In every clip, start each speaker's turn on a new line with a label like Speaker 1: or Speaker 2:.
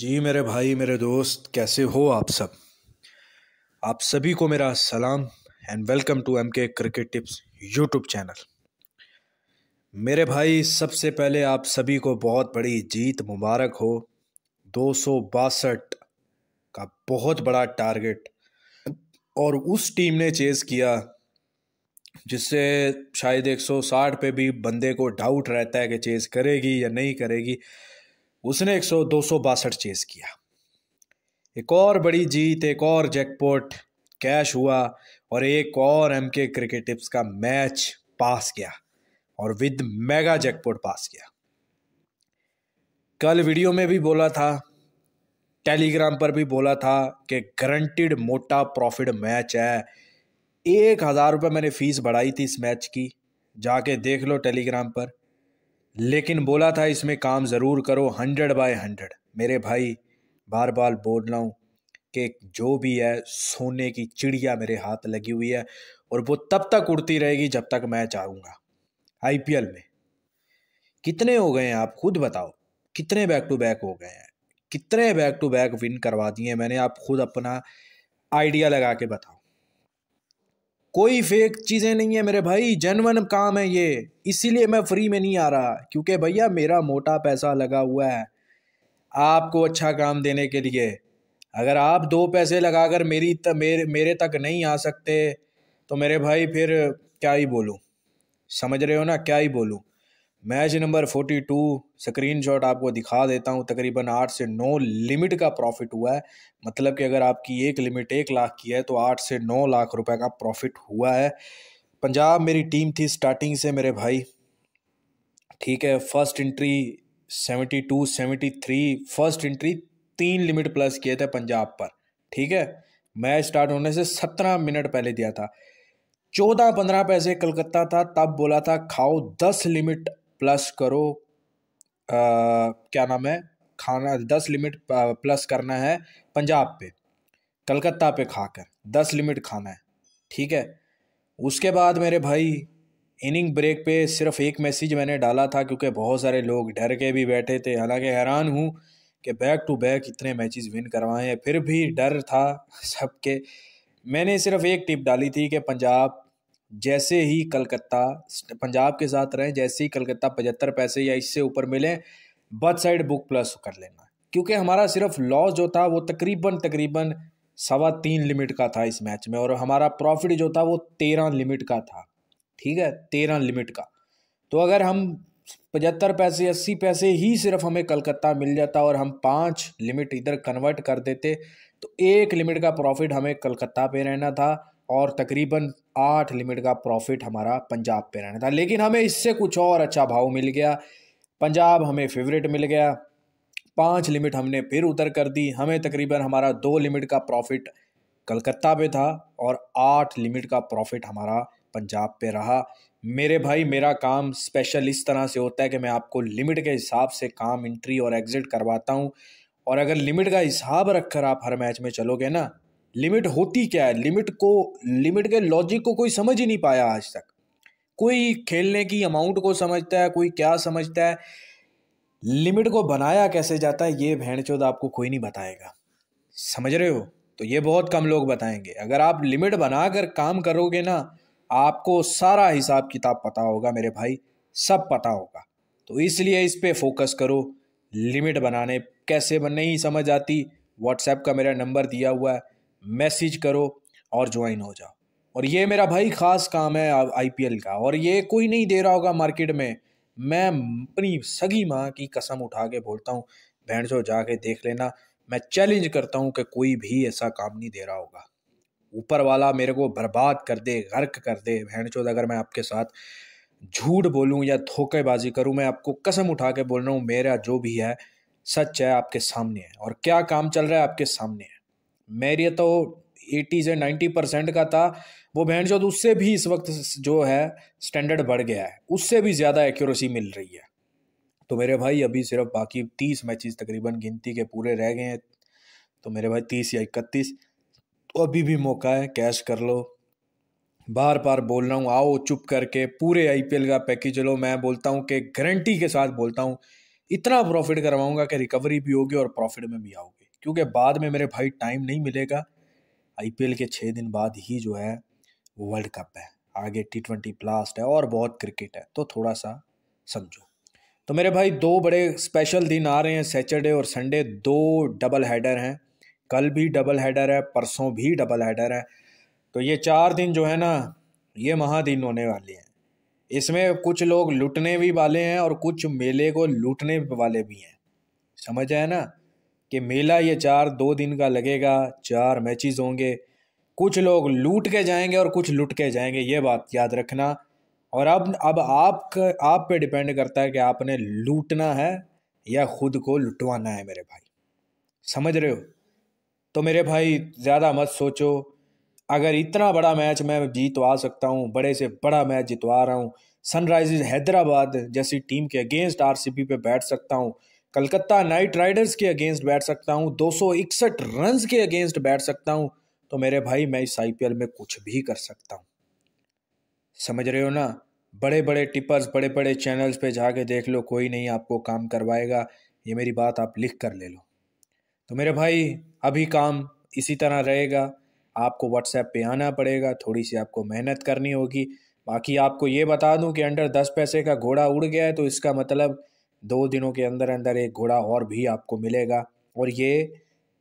Speaker 1: जी मेरे भाई मेरे दोस्त कैसे हो आप सब आप सभी को मेरा सलाम and welcome to M K cricket tips YouTube channel मेरे भाई सबसे पहले आप सभी को बहुत बड़ी जीत मुबारक हो दो का बहुत बड़ा टारगेट और उस टीम ने चेज़ किया जिससे शायद 160 पे भी बंदे को डाउट रहता है कि चेज़ करेगी या नहीं करेगी उसने एक सौ दो सौ बासठ चेस किया एक और बड़ी जीत एक और जैकपॉट कैश हुआ और एक और एम के क्रिकेट टिप्स का मैच पास गया और विद मेगा जैकपॉट पास गया कल वीडियो में भी बोला था टेलीग्राम पर भी बोला था कि गारंटेड मोटा प्रॉफिट मैच है एक हज़ार रुपये मैंने फीस बढ़ाई थी इस मैच की जाके देख लो टेलीग्राम पर लेकिन बोला था इसमें काम ज़रूर करो हंड्रेड बाय हंड्रेड मेरे भाई बार बार बोल रहा हूँ कि जो भी है सोने की चिड़िया मेरे हाथ लगी हुई है और वो तब तक उड़ती रहेगी जब तक मैं चाहूँगा आई में कितने हो गए हैं आप खुद बताओ कितने बैक टू बैक हो गए हैं कितने बैक टू बैक विन करवा दिए मैंने आप खुद अपना आइडिया लगा के बताओ कोई फेक चीज़ें नहीं है मेरे भाई जेनवन काम है ये इसीलिए मैं फ्री में नहीं आ रहा क्योंकि भैया मेरा मोटा पैसा लगा हुआ है आपको अच्छा काम देने के लिए अगर आप दो पैसे लगाकर मेरी त, मेरे मेरे तक नहीं आ सकते तो मेरे भाई फिर क्या ही बोलूँ समझ रहे हो ना क्या ही बोलूँ मैच नंबर 42 स्क्रीनशॉट आपको दिखा देता हूँ तकरीबन आठ से नौ लिमिट का प्रॉफिट हुआ है मतलब कि अगर आपकी एक लिमिट एक लाख की है तो आठ से नौ लाख रुपए का प्रॉफिट हुआ है पंजाब मेरी टीम थी स्टार्टिंग से मेरे भाई ठीक है first entry seventy two seventy three first entry तीन लिमिट प्लस किए थे पंजाब पर ठीक है मैच स्टार्ट होने से सत्रह मिनट पहले दिया था चौदह पंद्रह पैसे कलकत्ता था तब बोला था खाओ दस लिमिट प्लस करो आ, क्या नाम है खाना दस लिमिट प्लस करना है पंजाब पे कलकत्ता पे खाकर दस लिमिट खाना है ठीक है उसके बाद मेरे भाई इनिंग ब्रेक पे सिर्फ एक मैसेज मैंने डाला था क्योंकि बहुत सारे लोग डर के भी बैठे थे हालांकि हैरान हूँ कि बैक टू बैक इतने मैचेस विन करवाए हैं फिर भी डर था सबके मैंने सिर्फ एक टिप डाली थी कि पंजाब जैसे ही कलकत्ता पंजाब के साथ रहें जैसे ही कलकत्ता पचहत्तर पैसे या इससे ऊपर मिलें बद साइड बुक प्लस कर लेना क्योंकि हमारा सिर्फ लॉस जो था वो तकरीबन तकरीबन सवा तीन लिमिट का था इस मैच में और हमारा प्रॉफिट जो था वो तेरह लिमिट का था ठीक है तेरह लिमिट का तो अगर हम पचहत्तर पैसे अस्सी पैसे ही सिर्फ हमें कलकत्ता मिल जाता और हम पाँच लिमिट इधर कन्वर्ट कर देते तो एक लिमिट का प्रॉफिट हमें कलकत्ता पे रहना था और तकरीबन आठ लिमिट का प्रॉफिट हमारा पंजाब पे रहना था लेकिन हमें इससे कुछ और अच्छा भाव मिल गया पंजाब हमें फेवरेट मिल गया पाँच लिमिट हमने फिर उतर कर दी हमें तकरीबन हमारा दो लिमिट का प्रॉफिट कलकत्ता पे था और आठ लिमिट का प्रॉफिट हमारा पंजाब पे रहा मेरे भाई मेरा काम स्पेशल इस तरह से होता है कि मैं आपको लिमिट के हिसाब से काम इंट्री और एग्ज़िट करवाता हूँ और अगर लिमिट का हिसाब रख कर आप हर मैच में चलोगे ना लिमिट होती क्या है लिमिट को लिमिट के लॉजिक को कोई समझ ही नहीं पाया आज तक कोई खेलने की अमाउंट को समझता है कोई क्या समझता है लिमिट को बनाया कैसे जाता है ये भैन चौध आपको कोई नहीं बताएगा समझ रहे हो तो ये बहुत कम लोग बताएंगे अगर आप लिमिट बनाकर काम करोगे ना आपको सारा हिसाब किताब पता होगा मेरे भाई सब पता होगा तो इसलिए इस पर फोकस करो लिमिट बनाने कैसे नहीं समझ आती व्हाट्सएप का मेरा नंबर दिया हुआ है मैसेज करो और ज्वाइन हो जाओ और ये मेरा भाई ख़ास काम है आईपीएल का और ये कोई नहीं दे रहा होगा मार्केट में मैं अपनी सगी माँ की कसम उठा के बोलता हूँ बहन जो जाके देख लेना मैं चैलेंज करता हूँ कि कोई भी ऐसा काम नहीं दे रहा होगा ऊपर वाला मेरे को बर्बाद कर दे गर्क कर दे बहन चोद अगर मैं आपके साथ झूठ बोलूँ या धोखेबाजी करूँ मैं आपको कसम उठा के बोल रहा हूँ मेरा जो भी है सच है आपके सामने है और क्या काम चल रहा है आपके सामने है मेरे तो एटी से नाइन्टी परसेंट का था वो बहन जो उससे भी इस वक्त जो है स्टैंडर्ड बढ़ गया है उससे भी ज़्यादा एक्यूरेसी मिल रही है तो मेरे भाई अभी सिर्फ बाकी तीस मैचेस तकरीबन गिनती के पूरे रह गए हैं तो मेरे भाई तीस या इकतीस तो अभी भी मौका है कैश कर लो बार बार बोल रहा हूँ आओ चुप करके पूरे आईपीएल का पैकेज लो मैं बोलता हूँ कि गारंटी के साथ बोलता हूँ इतना प्रॉफिट करवाऊँगा कि रिकवरी भी होगी और प्रॉफिट में भी आओगे क्योंकि बाद में मेरे भाई टाइम नहीं मिलेगा आईपीएल के छः दिन बाद ही जो है वर्ल्ड कप है आगे टी ट्वेंटी ब्लास्ट है और बहुत क्रिकेट है तो थोड़ा सा समझो तो मेरे भाई दो बड़े स्पेशल दिन आ रहे हैं सैटरडे और संडे दो डबल हेडर हैं कल भी डबल हेडर है परसों भी डबल हेडर है तो ये चार दिन जो है ना ये महादिन होने वाले हैं इसमें कुछ लोग लूटने भी वाले हैं और कुछ मेले को लूटने वाले भी हैं समझ आए ना कि मेला ये चार दो दिन का लगेगा चार मैचेस होंगे कुछ लोग लूट के जाएंगे और कुछ लुट के जाएंगे ये बात याद रखना और अब अब आप आप पे डिपेंड करता है कि आपने लूटना है या ख़ुद को लुटवाना है मेरे भाई समझ रहे हो तो मेरे भाई ज़्यादा मत सोचो अगर इतना बड़ा मैच मैं जीतवा सकता हूँ बड़े से बड़ा मैच जितवा रहा हूँ सनराइजर्स हैदराबाद जैसी टीम के अगेंस्ट आरसीबी पे बैठ सकता हूँ कलकत्ता नाइट राइडर्स के अगेंस्ट बैठ सकता हूँ दो रन के अगेंस्ट बैठ सकता हूँ तो मेरे भाई मैं इस आई में कुछ भी कर सकता हूँ समझ रहे हो ना बड़े बड़े टिपर्स बड़े बड़े चैनल्स पे जाके देख लो कोई नहीं आपको काम करवाएगा ये मेरी बात आप लिख कर ले लो तो मेरे भाई अभी काम इसी तरह रहेगा आपको व्हाट्सएप पे आना पड़ेगा थोड़ी सी आपको मेहनत करनी होगी बाकी आपको ये बता दूं कि अंडर दस पैसे का घोड़ा उड़ गया है तो इसका मतलब दो दिनों के अंदर अंदर एक घोड़ा और भी आपको मिलेगा और ये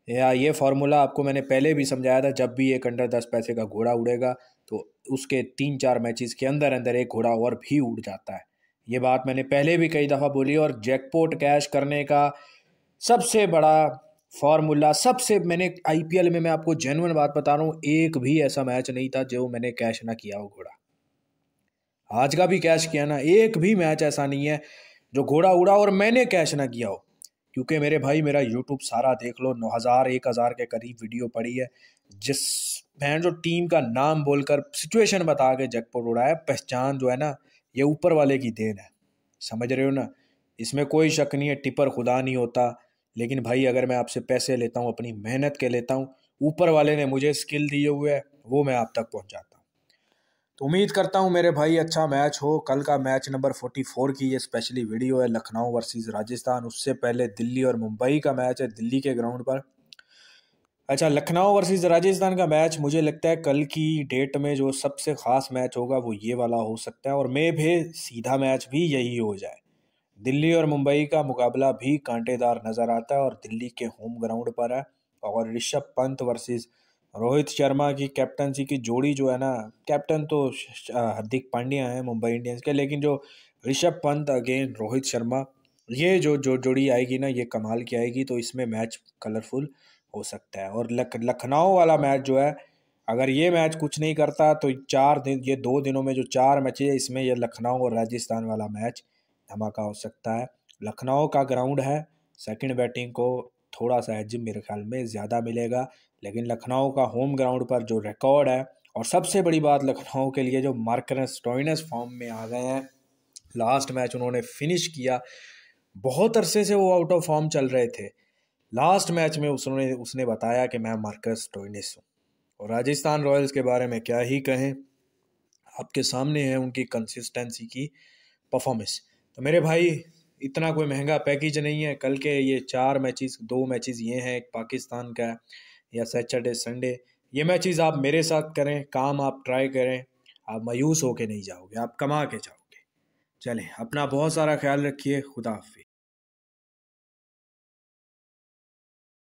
Speaker 1: या ये फार्मूला आपको मैंने पहले भी समझाया था जब भी एक अंडर दस पैसे का घोड़ा उड़ेगा तो उसके तीन चार मैचेस के अंदर अंदर एक घोड़ा और भी उड़ जाता है ये बात मैंने पहले भी कई दफ़ा बोली और जैकपोट कैश करने का सबसे बड़ा फार्मूला सबसे मैंने आईपीएल में मैं आपको जेनुअन बात बता रहा हूँ एक भी ऐसा मैच नहीं था जो मैंने कैश ना किया हो घोड़ा आज का भी कैश किया ना एक भी मैच ऐसा नहीं है जो घोड़ा उड़ा और मैंने कैश ना किया हो क्योंकि मेरे भाई मेरा यूट्यूब सारा देख लो नौ हज़ार एक हज़ार के करीब वीडियो पड़ी है जिस बहन जो टीम का नाम बोलकर सिचुएशन बता के जगपोट उड़ाया पहचान जो है ना ये ऊपर वाले की देन है समझ रहे हो ना इसमें कोई शक नहीं है टिपर खुदा नहीं होता लेकिन भाई अगर मैं आपसे पैसे लेता हूँ अपनी मेहनत के लेता हूँ ऊपर वाले ने मुझे स्किल दिए हुए है वो मैं आप तक पहुँचाता तो उम्मीद करता हूँ मेरे भाई अच्छा मैच हो कल का मैच नंबर 44 की ये स्पेशली वीडियो है लखनऊ वर्सेस राजस्थान उससे पहले दिल्ली और मुंबई का मैच है दिल्ली के ग्राउंड पर अच्छा लखनऊ वर्सेस राजस्थान का मैच मुझे लगता है कल की डेट में जो सबसे ख़ास मैच होगा वो ये वाला हो सकता है और मे भी सीधा मैच भी यही हो जाए दिल्ली और मुंबई का मुकाबला भी कांटेदार नज़र आता है और दिल्ली के होम ग्राउंड पर है और ऋषभ पंत वर्सेज़ रोहित शर्मा की कैप्टनसी की जोड़ी जो है ना कैप्टन तो हार्दिक पांड्या हैं मुंबई इंडियंस के लेकिन जो ऋषभ पंत अगेन रोहित शर्मा ये जो जो जोड़ी आएगी ना ये कमाल की आएगी तो इसमें मैच कलरफुल हो सकता है और लख लखनऊ वाला मैच जो है अगर ये मैच कुछ नहीं करता तो चार दिन ये दो दिनों में जो चार मैच है इसमें ये लखनऊ और राजस्थान वाला मैच धमाका हो सकता है लखनऊ का ग्राउंड है सेकंड बैटिंग को थोड़ा सा एज मेरे ख्याल में ज़्यादा मिलेगा लेकिन लखनऊ का होम ग्राउंड पर जो रिकॉर्ड है और सबसे बड़ी बात लखनऊ के लिए जो मार्करस टॉइनस फॉर्म में आ गए हैं लास्ट मैच उन्होंने फिनिश किया बहुत अरसे से वो आउट ऑफ फॉर्म चल रहे थे लास्ट मैच में उसने उसने बताया कि मैं मार्कस टोइनिस हूँ और राजस्थान रॉयल्स के बारे में क्या ही कहें आपके सामने है उनकी कंसिस्टेंसी की परफॉर्मेंस तो मेरे भाई इतना कोई महंगा पैकेज नहीं है कल के ये चार मैचेस दो मैचेस ये हैं एक पाकिस्तान का या सैटरडे संडे ये मैचेस आप मेरे साथ करें काम आप ट्राई करें आप मायूस होके नहीं जाओगे आप कमा के जाओगे चलें अपना बहुत सारा ख्याल रखिए खुदा हाफि